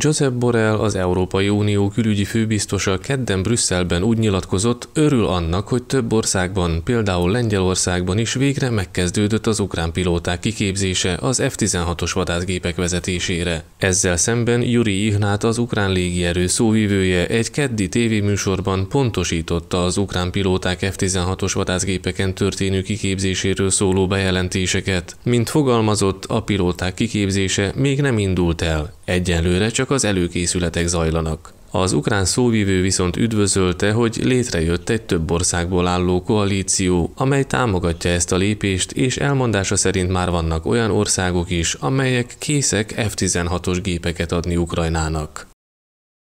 Joseph Borrell, az Európai Unió külügyi főbiztosa kedden Brüsszelben úgy nyilatkozott, örül annak, hogy több országban, például Lengyelországban is végre megkezdődött az ukrán pilóták kiképzése az F-16-os vadászgépek vezetésére. Ezzel szemben Juri Ihnát, az ukrán légierő szóvívője egy keddi tévéműsorban pontosította az ukrán pilóták F-16-os vadászgépeken történő kiképzéséről szóló bejelentéseket. Mint fogalmazott, a pilóták kiképzése még nem indult el, Egyelőre csak az előkészületek zajlanak. Az ukrán szóvivő viszont üdvözölte, hogy létrejött egy több országból álló koalíció, amely támogatja ezt a lépést, és elmondása szerint már vannak olyan országok is, amelyek készek F-16-os gépeket adni Ukrajnának.